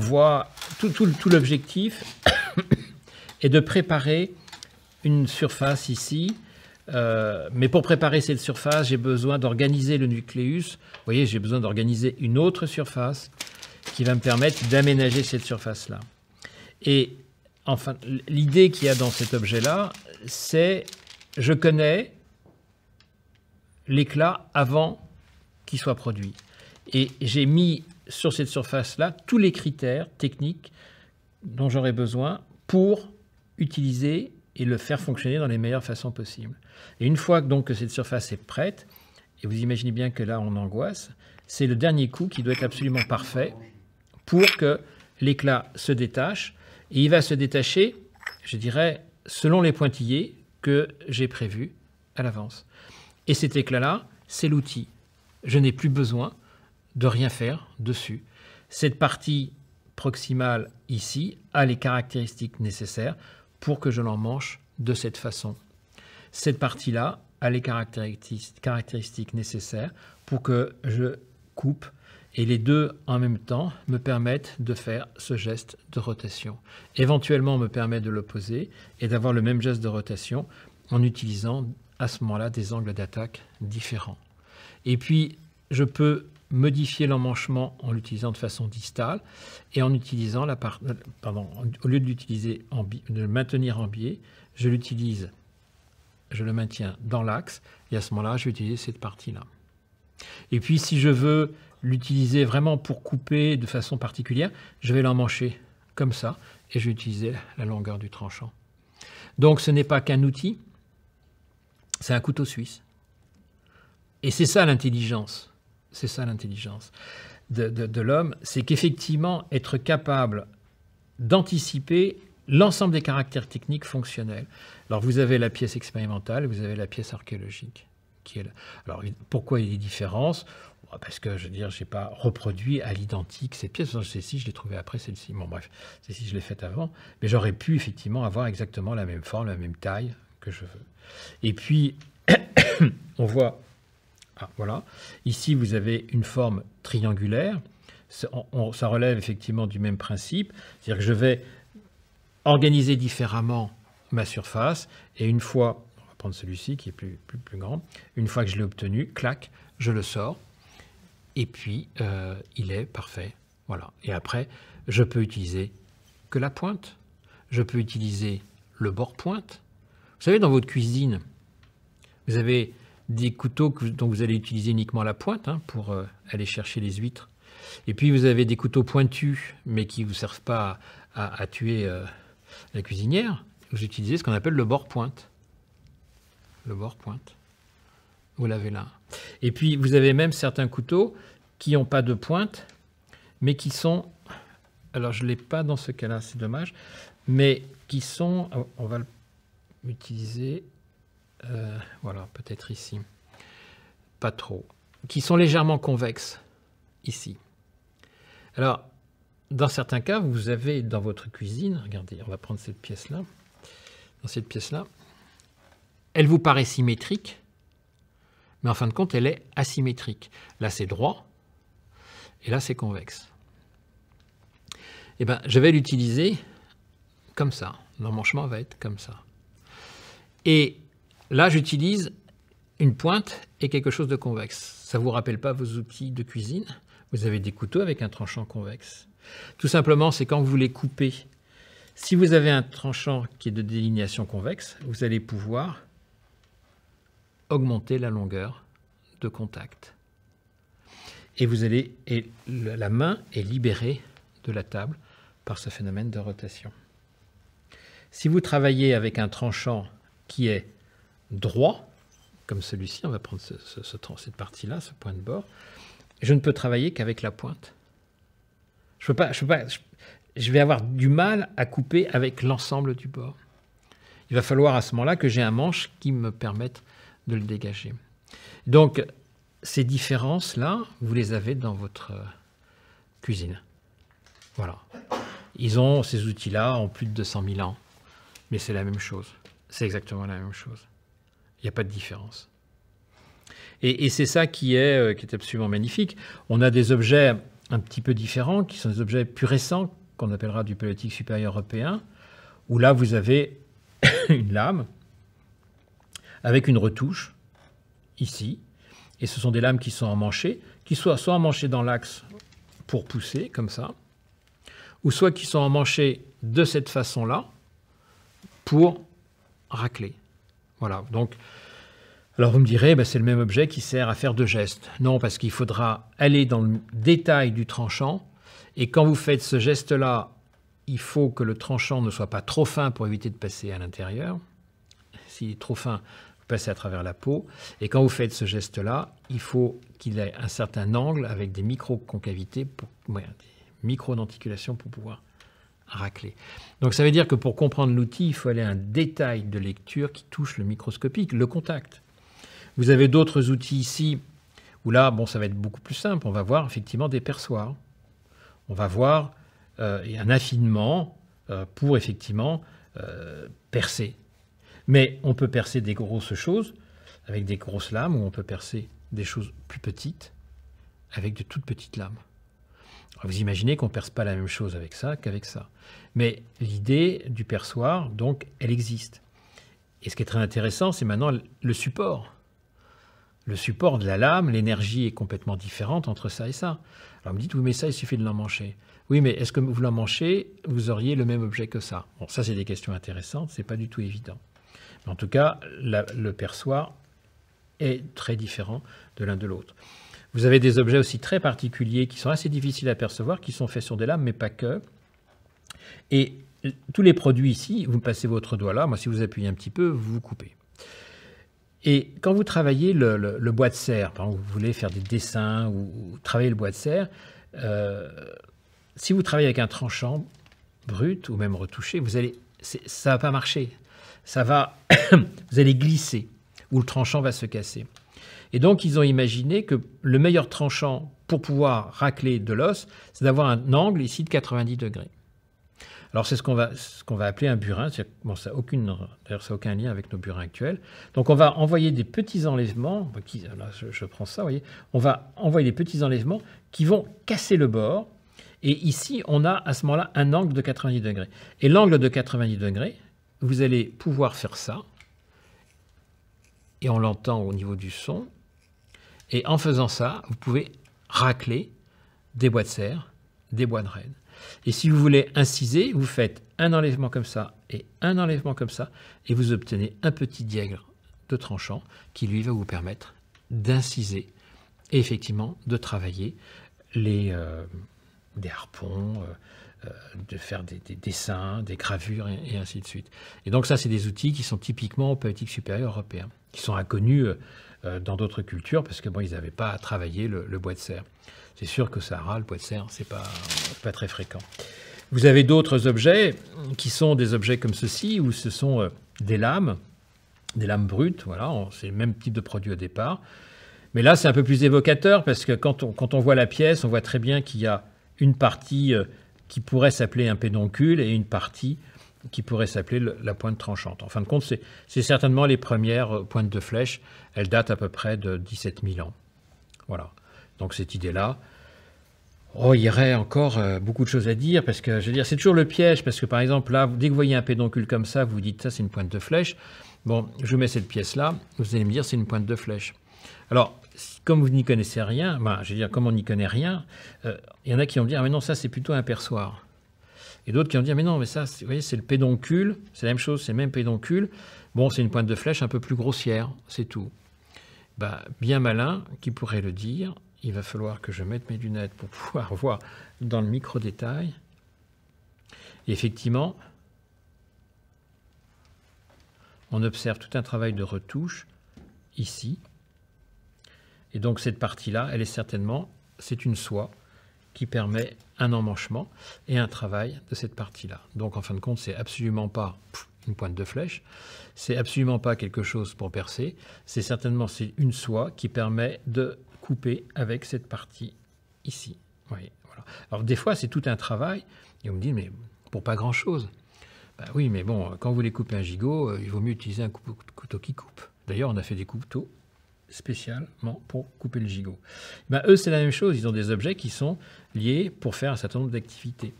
on voit tout, tout, tout l'objectif est de préparer une surface ici. Euh, mais pour préparer cette surface, j'ai besoin d'organiser le nucléus. Vous voyez, j'ai besoin d'organiser une autre surface qui va me permettre d'aménager cette surface-là. Et enfin, l'idée qu'il y a dans cet objet-là, c'est je connais l'éclat avant qu'il soit produit. Et j'ai mis sur cette surface-là tous les critères techniques dont j'aurai besoin pour utiliser et le faire fonctionner dans les meilleures façons possibles. Et une fois donc que cette surface est prête, et vous imaginez bien que là on angoisse, c'est le dernier coup qui doit être absolument parfait pour que l'éclat se détache. Et il va se détacher, je dirais, selon les pointillés que j'ai prévus à l'avance. Et cet éclat-là, c'est l'outil. Je n'ai plus besoin de rien faire dessus. Cette partie proximale ici a les caractéristiques nécessaires pour que je l'en manche de cette façon. Cette partie-là a les caractéristiques nécessaires pour que je coupe et les deux en même temps me permettent de faire ce geste de rotation. Éventuellement, me permet de l'opposer et d'avoir le même geste de rotation en utilisant à ce moment-là des angles d'attaque différents. Et puis, je peux modifier l'emmanchement en l'utilisant de façon distale et en utilisant la part, pardon, au lieu de l'utiliser en de le maintenir en biais, je l'utilise, je le maintiens dans l'axe et à ce moment-là, je vais utiliser cette partie-là. Et puis, si je veux l'utiliser vraiment pour couper de façon particulière, je vais l'emmancher comme ça et je vais utiliser la longueur du tranchant. Donc, ce n'est pas qu'un outil, c'est un couteau suisse. Et c'est ça l'intelligence c'est ça l'intelligence de, l'homme, c'est qu'effectivement être capable d'anticiper l'ensemble des caractères techniques fonctionnels. Alors vous avez la pièce expérimentale, vous avez la pièce archéologique. Qui est là. Alors pourquoi il y a des différences bah, parce que je veux dire, j'ai pas reproduit à l'identique ces pièces. Celle-ci, je l'ai trouvée après celle-ci. Bon, bref, celle-ci, je l'ai faite avant. Mais j'aurais pu effectivement avoir exactement la même forme, la même taille que je veux. Et puis, on voit ah, voilà. Ici, vous avez une forme triangulaire. Ça, relève effectivement du même principe. C'est-à-dire que je vais organiser différemment ma surface. Et une fois, on va prendre celui-ci qui est plus, grand, une fois que je l'ai obtenu, clac, je le sors. Et puis, euh, il est parfait. Voilà. Et après, je peux utiliser que la pointe. Je peux utiliser le bord pointe. Vous savez, dans votre cuisine, vous avez des couteaux dont vous allez utiliser uniquement la pointe hein, pour euh, aller chercher les huîtres. Et puis vous avez des couteaux pointus, mais qui ne vous servent pas à, tuer euh, la cuisinière. Vous utilisez ce qu'on appelle le bord pointe. Le bord pointe. Vous l'avez là. Et puis vous avez même certains couteaux qui n'ont pas de pointe, mais qui sont... Alors je ne l'ai pas dans ce cas-là, c'est dommage. Mais qui sont... Oh, on va l'utiliser euh, voilà, peut-être ici, pas trop, qui sont légèrement convexes ici. Alors, dans certains cas, vous avez dans votre cuisine, regardez, on va prendre cette pièce-là, dans cette pièce-là, elle vous paraît symétrique, mais en fin de compte, elle est asymétrique. Là, c'est droit, et là, c'est convexe. Eh bien, je vais l'utiliser comme ça. L'emmanchement va être comme ça. Et Là, j'utilise une pointe et quelque chose de convexe. Ça ne vous rappelle pas vos outils de cuisine Vous avez des couteaux avec un tranchant convexe. Tout simplement, c'est quand vous les coupez. Si vous avez un tranchant qui est de délignation convexe, vous allez pouvoir augmenter la longueur de contact. Et vous allez et la main est libérée de la table par ce phénomène de rotation. Si vous travaillez avec un tranchant qui est droit, comme celui-ci, on va prendre ce, cette partie-là, ce point de bord, je ne peux travailler qu'avec la pointe. Je, peux pas, je, peux pas, je, vais avoir du mal à couper avec l'ensemble du bord. Il va falloir à ce moment-là que j'ai un manche qui me permette de le dégager. Donc, ces différences-là, vous les avez dans votre euh, cuisine. Voilà. Ils ont ces outils-là en plus de 200 000 ans. Mais c'est la même chose. C'est exactement la même chose. Il n'y a pas de différence. Et, c'est ça qui est, euh, qui est absolument magnifique. On a des objets un petit peu différents, qui sont des objets plus récents, qu'on appellera du politique supérieur européen, où là, vous avez une lame avec une retouche, ici, et ce sont des lames qui sont emmanchées, qui soient soit emmanchées dans l'axe pour pousser, comme ça, ou soit qui sont emmanchées de cette façon-là pour racler. Voilà. Donc, alors vous me direz, ben, c'est le même objet qui sert à faire deux gestes. Non, parce qu'il faudra aller dans le détail du tranchant. Et quand vous faites ce geste-là, il faut que le tranchant ne soit pas trop fin pour éviter de passer à l'intérieur. S'il est trop fin, vous passez à travers la peau. Et quand vous faites ce geste-là, il faut qu'il ait un certain angle avec des micro-concavités, des micro-denticulations pour pouvoir donc ça veut dire que pour comprendre l'outil, il faut aller à un détail de lecture qui touche le microscopique, le contact. Vous avez d'autres outils ici, où là, bon, ça va être beaucoup plus simple. On va voir effectivement des perçoirs. On va voir euh, un affinement euh, pour effectivement euh, percer. Mais on peut percer des grosses choses avec des grosses lames, ou on peut percer des choses plus petites avec de toutes petites lames vous imaginez qu'on ne perce pas la même chose avec ça qu'avec ça. Mais l'idée du perçoir, donc, elle existe. Et ce qui est très intéressant, c'est maintenant le support. Le support de la lame, l'énergie est complètement différente entre ça et ça. Alors vous me dites, oui, mais ça, il suffit de l'emmancher. Oui, mais est-ce que vous l'emmanchez, vous auriez le même objet que ça Bon, ça, c'est des questions intéressantes, c'est pas du tout évident. en tout cas, le perçoir est très différent de l'un de l'autre. Vous avez des objets aussi très particuliers qui sont assez difficiles à percevoir, qui sont faits sur des lames, mais pas que. Et tous les produits ici, vous passez votre doigt là, moi si vous appuyez un petit peu, vous vous coupez. Et quand vous travaillez le, bois de serre, par exemple, vous voulez faire des dessins ou, travailler le bois de serre, euh, si vous travaillez avec un tranchant brut ou même retouché, vous allez, ça va pas marcher. Ça va, vous allez glisser ou le tranchant va se casser. Et donc, ils ont imaginé que le meilleur tranchant pour pouvoir racler de l'os, c'est d'avoir un angle ici de 90 degrés. Alors c'est ce qu'on va, appeler un burin, D'ailleurs, ça n'a aucun lien avec nos burins actuels. Donc on va envoyer des petits enlèvements, je, prends ça, vous voyez, on va envoyer des petits enlèvements qui vont casser le bord, et ici on a à ce moment-là un angle de 90 degrés. Et l'angle de 90 degrés, vous allez pouvoir faire ça, et on l'entend au niveau du son, et en faisant ça, vous pouvez racler des bois de serre, des bois de reine. Et si vous voulez inciser, vous faites un enlèvement comme ça et un enlèvement comme ça, et vous obtenez un petit diègre de tranchant qui lui va vous permettre d'inciser et effectivement de travailler les, euh, des harpons, euh, euh, de faire des, dessins, des gravures et, ainsi de suite. Et donc ça, c'est des outils qui sont typiquement poétique supérieur européens, qui sont inconnus euh, euh, dans d'autres cultures parce que bon, ils n'avaient pas à travailler le, bois de serre. C'est sûr ça Sahara, le bois de serre, c'est pas pas très fréquent. Vous avez d'autres objets qui sont des objets comme ceci où ce sont des lames, des lames brutes. Voilà, c'est le même type de produit au départ. Mais là, c'est un peu plus évocateur parce que quand on, quand on voit la pièce, on voit très bien qu'il y a une partie qui pourrait s'appeler un pédoncule et une partie qui pourrait s'appeler la pointe tranchante. En fin de compte, c'est certainement les premières euh, pointes de flèche. Elles datent à peu près de 17 000 ans. Voilà. Donc cette idée-là, Oh, il y aurait encore euh, beaucoup de choses à dire parce que, je veux dire, c'est toujours le piège parce que, par exemple, là, dès que vous voyez un pédoncule comme ça, vous vous dites ça, c'est une pointe de flèche. Bon, je mets cette pièce là, vous allez me dire c'est une pointe de flèche. Alors, comme vous n'y connaissez rien, ben, je veux dire, comme on n'y connaît rien, euh, il y en a qui vont dire, ah, mais non, ça c'est plutôt un perçoir. Et d'autres qui vont dire, mais non, mais ça, vous voyez, c'est le pédoncule, c'est la même chose, c'est le même pédoncule. Bon, c'est une pointe de flèche un peu plus grossière, c'est tout. Bah, bien malin, qui pourrait le dire, il va falloir que je mette mes lunettes pour pouvoir voir dans le micro-détail. Effectivement, on observe tout un travail de retouche ici, et donc cette partie-là, elle est certainement, c'est une soie qui permet un emmanchement et un travail de cette partie-là. Donc en fin de compte, c'est absolument pas une pointe de flèche, c'est absolument pas quelque chose pour percer, c'est certainement c'est une soie qui permet de couper avec cette partie ici. Alors des fois, c'est tout un travail, et on me dit, mais pour pas grand-chose. Bah oui, mais bon, quand vous voulez couper un gigot, euh, il vaut mieux utiliser un couteau qui coupe. D'ailleurs, on a fait des couteaux spécialement pour couper le gigot. Eh ben, eux, c'est la même chose. Ils ont des objets qui sont liés pour faire un certain nombre d'activités.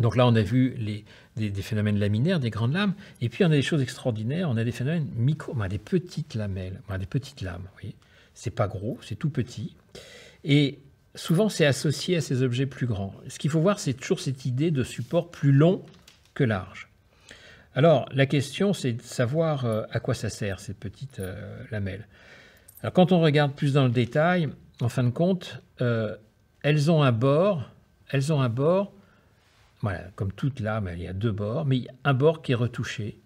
Donc là, on a vu des, phénomènes laminaires, des grandes lames, et puis on a des choses extraordinaires, on a des phénomènes micro, des petites lamelles, des petites lames, vous voyez. C'est pas gros, c'est tout petit. Et souvent, c'est associé à ces objets plus grands. Ce qu'il faut voir, c'est toujours cette idée de support plus long que large. Alors, la question, c'est de savoir euh, à quoi ça sert, ces petites euh, lamelles. Alors, quand on regarde plus dans le détail, en fin de compte, euh, elles ont un bord, elles ont un bord, voilà, comme toute lame, il y a deux bords, mais un bord qui est retouché.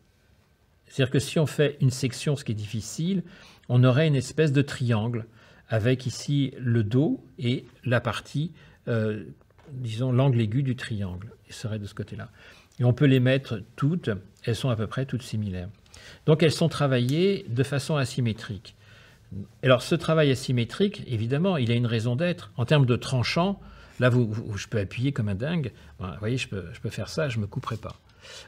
C'est-à-dire que si on fait une section, ce qui est difficile, on aurait une espèce de triangle avec ici le dos et la partie, disons, l'angle aigu du triangle. Il serait de ce côté-là. Et on peut les mettre toutes elles sont à peu près toutes similaires. Donc elles sont travaillées de façon asymétrique. Alors ce travail asymétrique, évidemment, il a une raison d'être. En termes de tranchant, là, je peux appuyer comme un dingue. vous voyez, je peux, faire ça, je ne me couperai pas.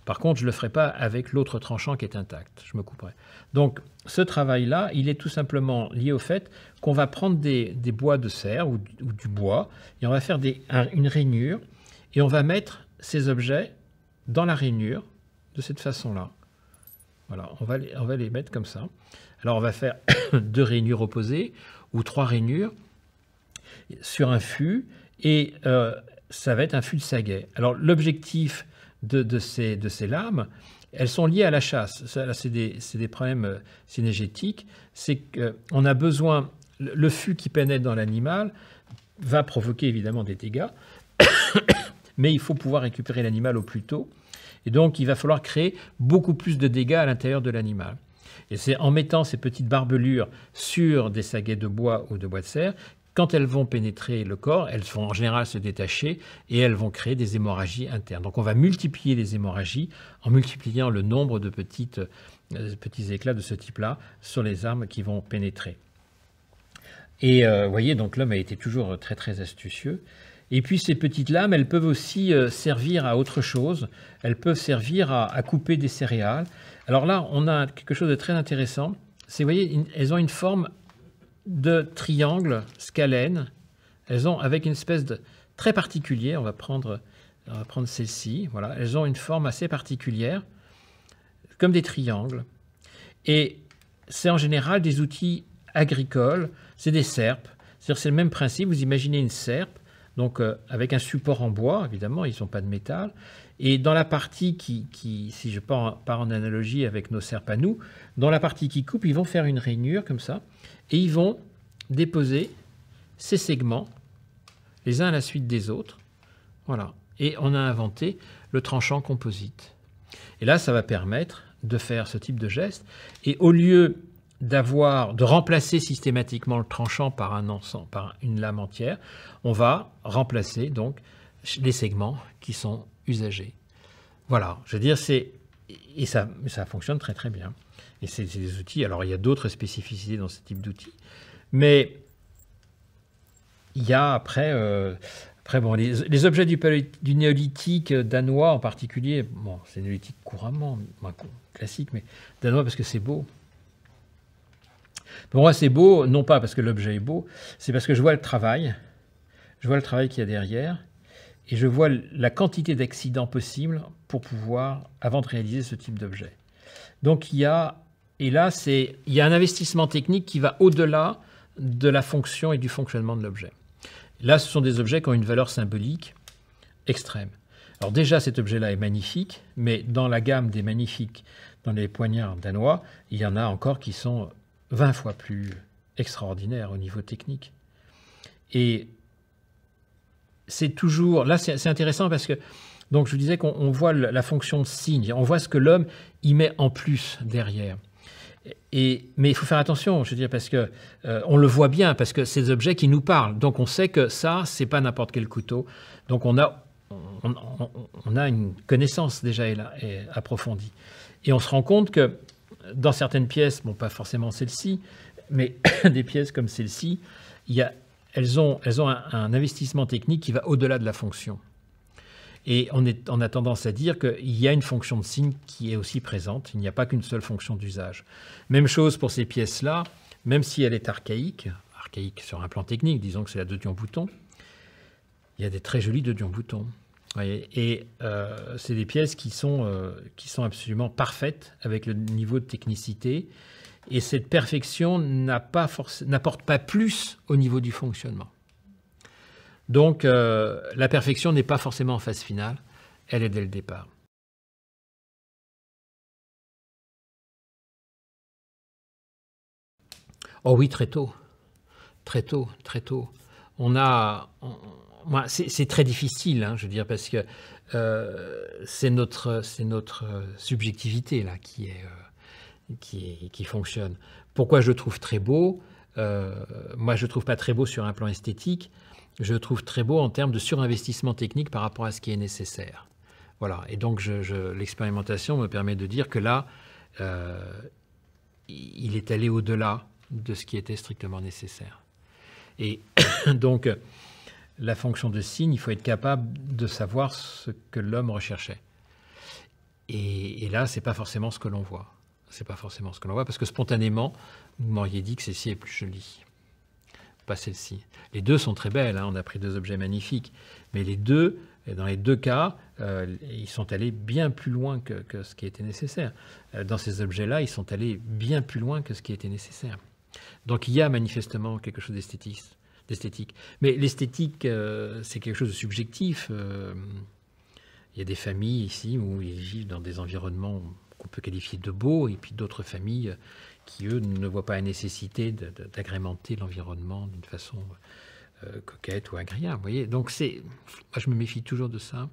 Par contre, je ne le ferai pas avec l'autre tranchant qui est intact. Je me couperai. Donc ce travail-là, il est tout simplement lié au fait qu'on va prendre des, bois de serre ou, du bois, et on va faire une rainure, et on va mettre ces objets dans la rainure, de cette façon-là. Voilà, on va, les, on va les mettre comme ça. Alors on va faire deux rainures opposées ou trois rainures sur un fût et euh, ça va être un fût de saguet. Alors l'objectif de, ces, de ces lames, elles sont liées à la chasse. C'est des, des, problèmes euh, synergétiques. C'est qu'on euh, a besoin, le fût qui pénètre dans l'animal va provoquer évidemment des dégâts, mais il faut pouvoir récupérer l'animal au plus tôt et donc, il va falloir créer beaucoup plus de dégâts à l'intérieur de l'animal. Et c'est en mettant ces petites barbelures sur des saguets de bois ou de bois de serre, quand elles vont pénétrer le corps, elles vont en général se détacher et elles vont créer des hémorragies internes. Donc on va multiplier les hémorragies en multipliant le nombre de euh, petits éclats de ce type-là sur les armes qui vont pénétrer. Et euh, vous voyez, donc l'homme a été toujours très très astucieux. Et puis ces petites lames, elles peuvent aussi euh, servir à autre chose. Elles peuvent servir à, couper des céréales. Alors là, on a quelque chose de très intéressant. C'est, vous voyez, elles ont une forme de triangle scalène. Elles ont, avec une espèce de très particulière, on va prendre, prendre celle-ci. Voilà, elles ont une forme assez particulière, comme des triangles. Et c'est en général des outils agricoles. C'est des serpes. C'est le même principe. Vous imaginez une serpe donc euh, avec un support en bois, évidemment, ils n'ont pas de métal. Et dans la partie qui, si je pars en, analogie avec nos serpes à nous, dans la partie qui coupe, ils vont faire une rainure comme ça, et ils vont déposer ces segments, les uns à la suite des autres. Voilà. Et on a inventé le tranchant composite. Et là, ça va permettre de faire ce type de geste. Et au lieu d'avoir, de remplacer systématiquement le tranchant par un ensemble, par une lame entière, on va remplacer donc les segments qui sont usagés. Voilà, je veux dire, c'est et ça, ça fonctionne très très bien. Et c'est des outils. Alors il y a d'autres spécificités dans ce type d'outils, mais il y a après, euh, après bon, les, objets du, du, néolithique danois en particulier, bon, c'est néolithique couramment, classique, mais danois parce que c'est beau. Pour moi, c'est beau, non pas parce que l'objet est beau, c'est parce que je vois le travail, je vois le travail qu'il y a derrière, et je vois la quantité d'accidents possibles pour pouvoir, avant de réaliser ce type d'objet. Donc il y a, et là, c'est, il y a un investissement technique qui va au-delà de la fonction et du fonctionnement de l'objet. Là, ce sont des objets qui ont une valeur symbolique extrême. Alors déjà, cet objet-là est magnifique, mais dans la gamme des magnifiques, dans les poignards danois, il y en a encore qui sont 20 fois plus extraordinaire au niveau technique. Et c'est toujours. Là, c'est intéressant parce que. Donc, je vous disais qu'on voit la fonction de signe, on voit ce que l'homme y met en plus derrière. Et, mais il faut faire attention, je veux dire, parce que euh, on le voit bien, parce que ces objets qui nous parlent. Donc, on sait que ça, c'est pas n'importe quel couteau. Donc, on a, on, on a une connaissance déjà approfondie. Et on se rend compte que dans certaines pièces, pas forcément celle-ci, mais des pièces comme celle-ci, elles ont, elles ont un, investissement technique qui va au-delà de la fonction. Et on, est, on, a tendance à dire qu'il y a une fonction de signe qui est aussi présente, il n'y a pas qu'une seule fonction d'usage. Même chose pour ces pièces-là, même si elle est archaïque, archaïque sur un plan technique, disons que c'est la de Dion-Bouton, il y a des très jolies de Dion-Bouton. Et, euh, c'est des pièces qui sont, euh, qui sont absolument parfaites avec le niveau de technicité. Et cette perfection n'apporte pas, plus au niveau du fonctionnement. Donc euh, la perfection n'est pas forcément en phase finale, elle est dès le départ. Oh oui, très tôt, très tôt, très tôt. On a, moi, c'est très difficile, hein, je veux dire, parce que euh, c'est notre, notre subjectivité là qui, est, euh, qui, qui fonctionne. Pourquoi je le trouve très beau euh, Moi, je ne trouve pas très beau sur un plan esthétique. Je le trouve très beau en termes de surinvestissement technique par rapport à ce qui est nécessaire. Voilà. Et donc, je, l'expérimentation me permet de dire que là, il est allé au-delà de ce qui était strictement nécessaire. Et donc la fonction de signe, il faut être capable de savoir ce que l'homme recherchait. Et, et là, c'est pas forcément ce que l'on voit. C'est pas forcément ce que l'on voit, parce que spontanément, vous m'auriez dit que celle-ci est plus jolie, pas celle-ci. Les deux sont très belles, hein, on a pris deux objets magnifiques, mais les deux, dans les deux cas, euh, ils sont allés bien plus loin que, que ce qui était nécessaire. Euh, dans ces objets-là, ils sont allés bien plus loin que ce qui était nécessaire. Donc il y a manifestement quelque chose d'esthétique. Mais l'esthétique, euh, c'est quelque chose de subjectif. Euh, il y a des familles ici où ils vivent dans des environnements qu'on peut qualifier de beaux, et puis d'autres familles qui, eux, ne voient pas la nécessité d'agrémenter l'environnement d'une façon euh, coquette ou agréable. voyez Donc, c'est, je me méfie toujours de ça,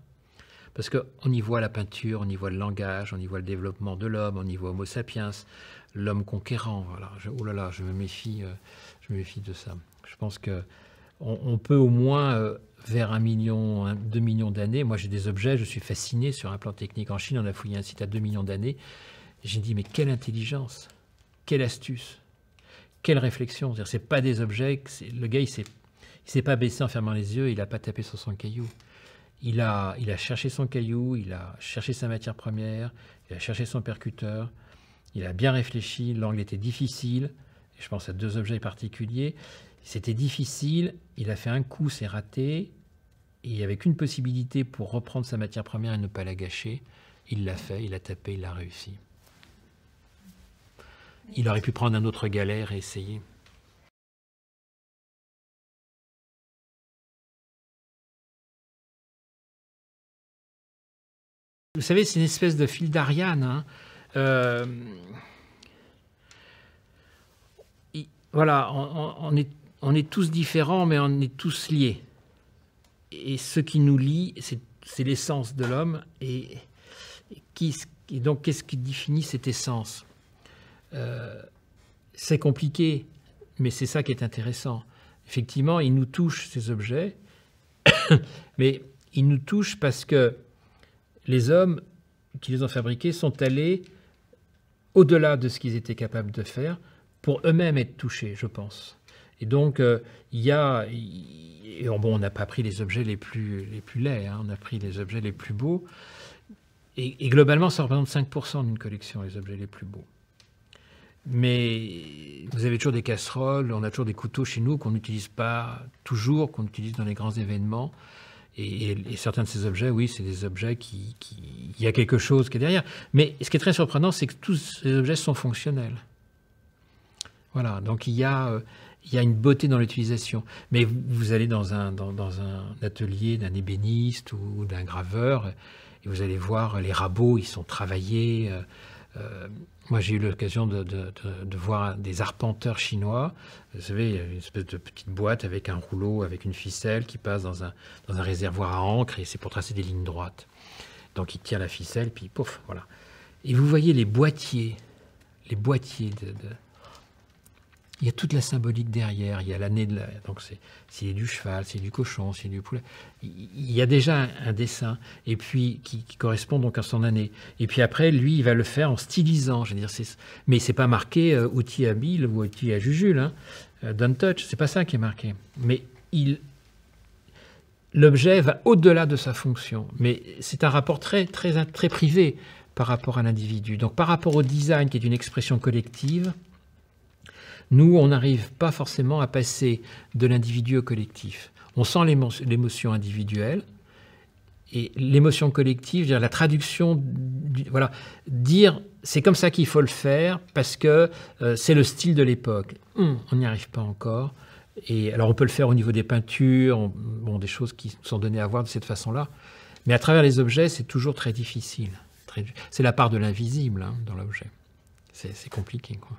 parce qu'on y voit la peinture, on y voit le langage, on y voit le développement de l'homme, on y voit Homo sapiens, l'homme conquérant. Voilà. oh là là, je me méfie, je me méfie de ça. Je pense que on, peut au moins euh, vers un million, deux millions d'années. Moi, j'ai des objets, je suis fasciné sur un plan technique. En Chine, on a fouillé un site à deux millions d'années. J'ai dit, mais quelle intelligence, quelle astuce, quelle réflexion. C'est pas des objets. Le gars, il s'est, il s'est pas baissé en fermant les yeux. Il n'a pas tapé sur son caillou. Il a, il a cherché son caillou. Il a cherché sa matière première. Il a cherché son percuteur. Il a bien réfléchi. L'angle était difficile. Je pense à deux objets particuliers. C'était difficile, il a fait un coup, c'est raté, et il une avait qu'une possibilité pour reprendre sa matière première et ne pas la gâcher. Il l'a fait, il a tapé, il a réussi. Il aurait pu prendre un autre galère et essayer. Vous savez, c'est une espèce de fil d'Ariane. Hein. Euh, voilà, on est on est tous différents, mais on est tous liés. Et ce qui nous lie, c'est l'essence de l'homme. Et, donc, qu'est-ce qui définit cette essence euh, C'est compliqué, mais c'est ça qui est intéressant. Effectivement, ils nous touchent, ces objets, mais ils nous touchent parce que les hommes qui les ont fabriqués sont allés au-delà de ce qu'ils étaient capables de faire pour eux-mêmes être touchés, je pense. Et donc, euh, il y a. bon, on n'a pas pris les objets les plus, les plus laids, hein, on a pris les objets les plus beaux. Et, globalement, ça représente 5% d'une collection, les objets les plus beaux. Mais vous avez toujours des casseroles, on a toujours des couteaux chez nous qu'on n'utilise pas toujours, qu'on utilise dans les grands événements. Et, et, certains de ces objets, oui, c'est des objets qui, qui, Il y a quelque chose qui est derrière. Mais ce qui est très surprenant, c'est que tous ces objets sont fonctionnels. Voilà, donc il y a... Euh, il y a une beauté dans l'utilisation. Mais vous, allez dans un, dans, un atelier d'un ébéniste ou, d'un graveur, et vous allez voir les rabots, ils sont travaillés. Euh, euh, moi, j'ai eu l'occasion de, voir des arpenteurs chinois. Vous savez, une espèce de petite boîte avec un rouleau, avec une ficelle qui passe dans un, dans un réservoir à encre, et c'est pour tracer des lignes droites. Donc, il tient la ficelle, puis pouf, voilà. Et vous voyez les boîtiers, les boîtiers de, il y a toute la symbolique derrière. Il y a l'année de la, donc c'est est du cheval, c'est du cochon, c'est du poulet. Il y a déjà un, dessin et puis qui, correspond donc à son année. Et puis après, lui, il va le faire en stylisant. Je veux dire, mais c'est pas marqué euh, outil habile » ou outil à Jujule. Hein. Euh, don't touch, c'est pas ça qui est marqué. Mais il L'objet va au-delà de sa fonction, mais c'est un rapport très, très, très privé par rapport à l'individu. Donc par rapport au design, qui est une expression collective, nous, on n'arrive pas forcément à passer de l'individu au collectif. On sent l'émotion individuelle et l'émotion collective, la traduction, voilà, dire c'est comme ça qu'il faut le faire parce que euh, c'est le style de l'époque. Hum, on n'y arrive pas encore. Et alors on peut le faire au niveau des peintures, bon, des choses qui sont données à voir de cette façon-là. Mais à travers les objets, c'est toujours très difficile. C'est la part de l'invisible hein, dans l'objet. C'est compliqué. Quoi.